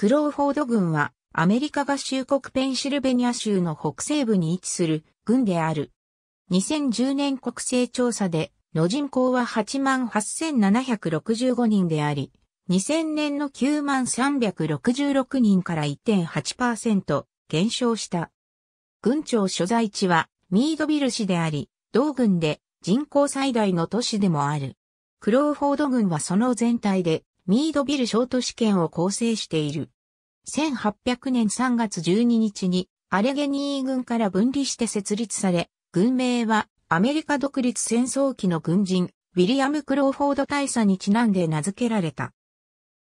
クローフォード軍はアメリカ合衆国ペンシルベニア州の北西部に位置する軍である。2010年国勢調査での人口は88,765人であり、2000年の9366人から1.8%減少した。軍庁所在地はミードビル市であり、同軍で人口最大の都市でもある。クローフォード軍はその全体でミードビル小都市圏を構成している。1800年3月12日にアレゲニー軍から分離して設立され、軍名はアメリカ独立戦争期の軍人、ウィリアム・クローフォード大佐にちなんで名付けられた。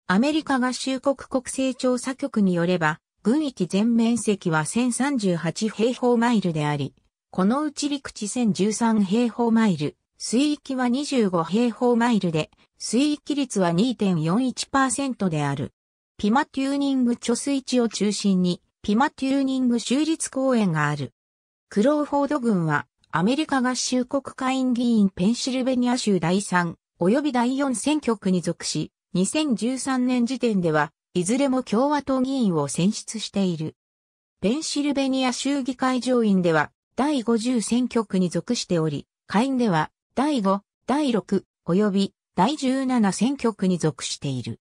アメリカ合衆国国勢調査局によれば、軍域全面積は1038平方マイルであり、このうち陸地1013平方マイル、水域は25平方マイルで、水域率は2.41%である。ピマテューニング貯水池を中心に、ピマテューニング州立公園がある。クローフォード郡は、アメリカ合衆国会院議員ペンシルベニア州第3、及び第4選挙区に属し、2013年時点では、いずれも共和党議員を選出している。ペンシルベニア州議会上院では、第50選挙区に属しており、下院では、第5、第6、及び第17選挙区に属している。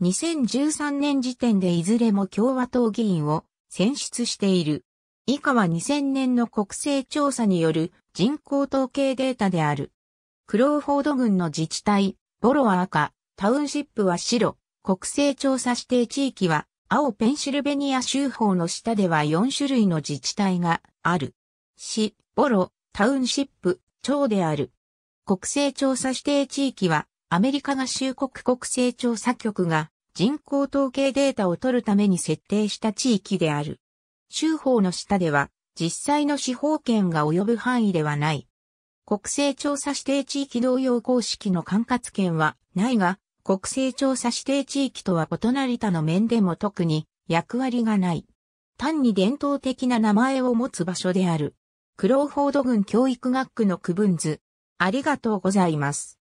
2013年時点でいずれも共和党議員を選出している。以下は2000年の国勢調査による人口統計データである。クローフォード郡の自治体、ボロは赤、タウンシップは白、国勢調査指定地域は青ペンシルベニア州法の下では4種類の自治体がある。市、ボロ、タウンシップ、町である。国勢調査指定地域はアメリカ合衆国国勢調査局が人口統計データを取るために設定した地域である。州法の下では実際の司法権が及ぶ範囲ではない。国勢調査指定地域同様公式の管轄権はないが、国勢調査指定地域とは異なり他の面でも特に役割がない。単に伝統的な名前を持つ場所である。クローフォード郡教育学区の区分図。ありがとうございます。